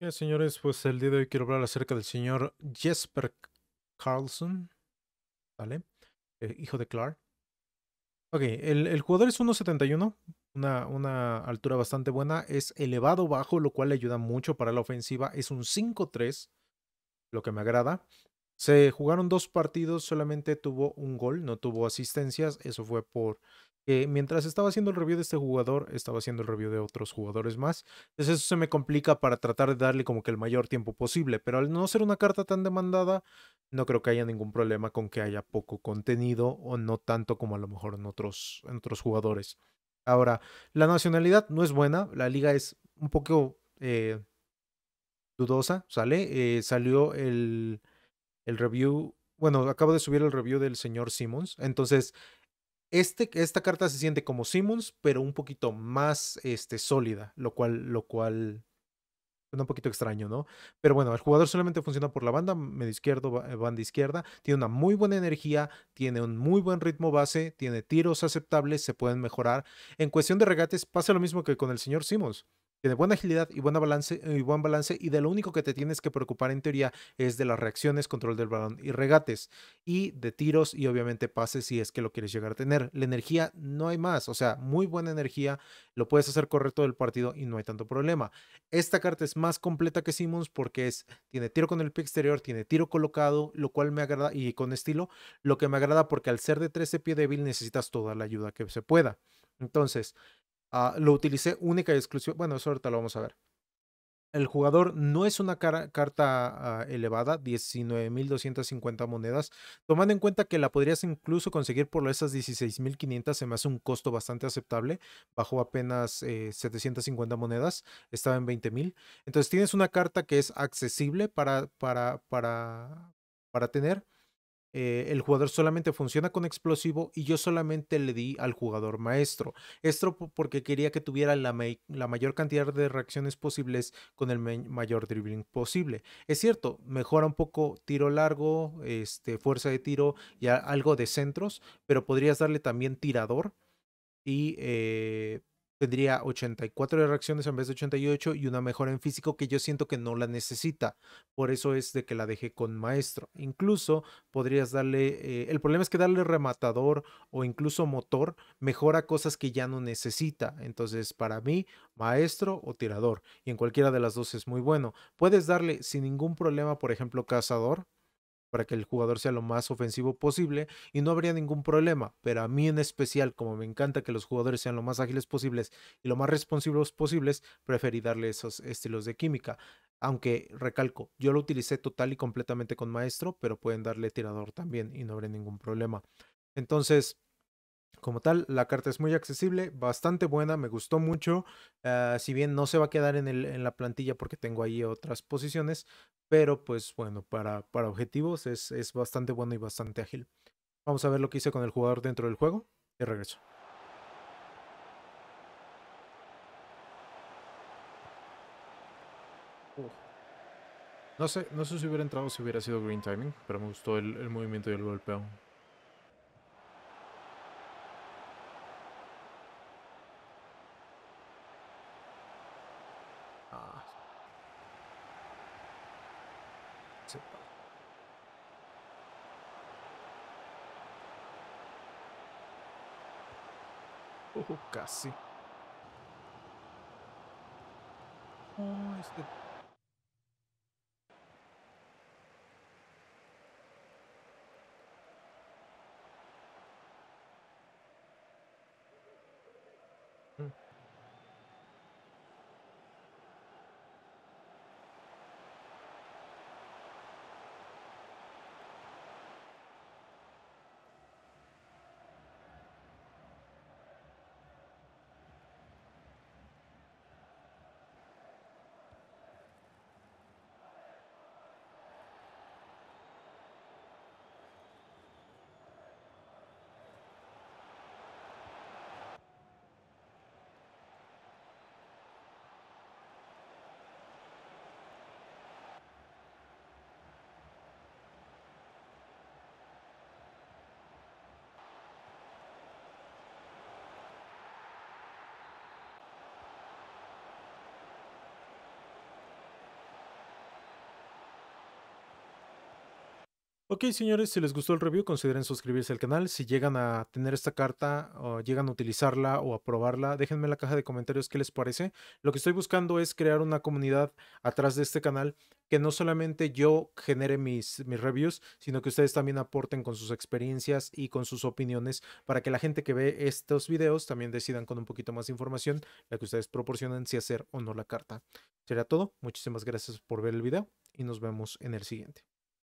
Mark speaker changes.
Speaker 1: Bien, señores, pues el día de hoy quiero hablar acerca del señor Jesper Carlson, ¿vale? Eh, hijo de Clark. Ok, el, jugador es 1.71, una, una altura bastante buena, es elevado bajo, lo cual le ayuda mucho para la ofensiva, es un 5.3, lo que me agrada. Se jugaron dos partidos, solamente tuvo un gol, no tuvo asistencias. Eso fue por que eh, mientras estaba haciendo el review de este jugador, estaba haciendo el review de otros jugadores más. Entonces eso se me complica para tratar de darle como que el mayor tiempo posible. Pero al no ser una carta tan demandada, no creo que haya ningún problema con que haya poco contenido o no tanto como a lo mejor en otros, en otros jugadores. Ahora, la nacionalidad no es buena, la liga es un poco eh, dudosa, ¿sale? Eh, salió el el review, bueno, acabo de subir el review del señor Simmons, entonces este, esta carta se siente como Simmons, pero un poquito más este, sólida, lo cual, lo cual un poquito extraño, ¿no? Pero bueno, el jugador solamente funciona por la banda, medio izquierdo, eh, banda izquierda, tiene una muy buena energía, tiene un muy buen ritmo base, tiene tiros aceptables, se pueden mejorar. En cuestión de regates pasa lo mismo que con el señor Simmons. Tiene buena agilidad y, balance, eh, y buen balance y de lo único que te tienes que preocupar en teoría es de las reacciones, control del balón y regates y de tiros y obviamente pases si es que lo quieres llegar a tener. La energía no hay más, o sea, muy buena energía, lo puedes hacer correcto del partido y no hay tanto problema. Esta carta es más completa que Simmons porque es, tiene tiro con el pie exterior, tiene tiro colocado, lo cual me agrada y con estilo, lo que me agrada porque al ser de 13 pie débil necesitas toda la ayuda que se pueda. Entonces, Ah, lo utilicé única y exclusiva. Bueno, eso ahorita lo vamos a ver. El jugador no es una carta ah, elevada, 19.250 monedas. Tomando en cuenta que la podrías incluso conseguir por esas 16.500, se me hace un costo bastante aceptable. Bajó apenas 750 eh, monedas, estaba en 20.000. Entonces tienes una carta que es accesible para, para, para, para tener. Eh, el jugador solamente funciona con explosivo y yo solamente le di al jugador maestro. Esto porque quería que tuviera la, mayor cantidad de reacciones posibles con el mayor dribbling posible. Es cierto, mejora un poco tiro largo, este, fuerza de tiro y algo de centros, pero podrías darle también tirador y eh, tendría 84 de reacciones en vez de 88 y una mejora en físico que yo siento que no la necesita. Por eso es de que la dejé con maestro. Incluso podrías darle, eh, el problema es que darle rematador o incluso motor mejora cosas que ya no necesita. Entonces para mí, maestro o tirador. Y en cualquiera de las dos es muy bueno. Puedes darle sin ningún problema, por ejemplo, cazador para que el jugador sea lo más ofensivo posible y no habría ningún problema. Pero a mí en especial, como me encanta que los jugadores sean lo más ágiles posibles y lo más responsivos posibles, preferí darle esos estilos de química. Aunque, recalco, yo lo utilicé total y completamente con maestro, pero pueden darle tirador también y no habría ningún problema. Entonces, como tal, la carta es muy accesible, bastante buena, me gustó mucho. Ah, si bien no se va a quedar en, la plantilla porque tengo ahí otras posiciones, pero pues bueno, para, objetivos es, bastante bueno y bastante ágil. Vamos a ver lo que hice con el jugador dentro del juego y regreso. No sé, no sé si hubiera entrado si hubiera sido green timing, pero me gustó el, el movimiento y el golpeo. participar. Tá oh, Cassi. Oh, Ok, señores, si les gustó el review, consideren suscribirse al canal. Si llegan a tener esta carta o llegan a utilizarla o a probarla, déjenme en la caja de comentarios qué les parece. Lo que estoy buscando es crear una comunidad atrás de este canal que no solamente yo genere mis, mis reviews, sino que ustedes también aporten con sus experiencias y con sus opiniones para que la gente que ve estos videos también decidan con un poquito más de información la que ustedes proporcionan si hacer o no la carta. Sería todo. Muchísimas gracias por ver el video y nos vemos en el siguiente.